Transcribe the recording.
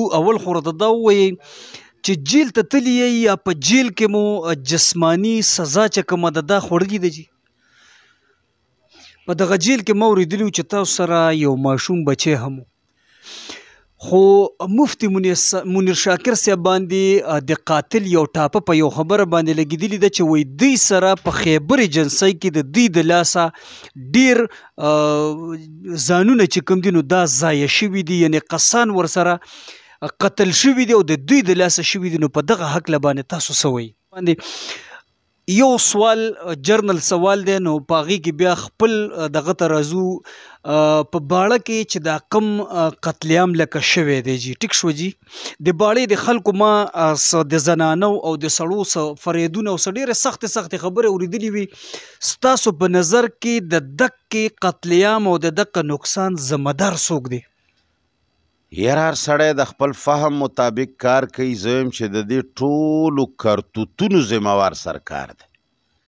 اول خو راته دا ووایئ چې جیل ته تللی یا په جیل کې مو جسمانی سزا چې کومه ده دا خوړلې ده جی په دغه جیل کې مو اورېدلي چې تاسو سره یو ماشوم بچی هم خو مفتی منیر شاکر صاحب باندې د قاتل یو ټاپه په یو خبره باندې لګېدلې ده چې وایي دوی سره په خیبرې جنسۍ کې د دوی د لاسه ډېر ځانونه چې کوم دي نو دا ضایع شوي دي یعنې قصان ورسره قتل شوی دی او د دوی د لاسه شوی دی نو په دغه حق لبانې تاسو سوي باندې یو سوال جرنل سوال دی نو پاغي کې بیا خپل دغه ترزو په باړه کې چې دا کم قتلیام لکه شوی دی جی ټیک شو جی د باړې د خلکو ما د زنانو او د سړو سره فریدونه او ډیره سخت سخت خبره اوریدلې وي ستاسو په نظر کې د دک قتلیام او د دک نقصان ذمہ دار څوک دی هر هر سړی د خپل فهم مطابق کار کوي زه یم چې د دې ټولو کرتوتونو ذمهوار سرکار دی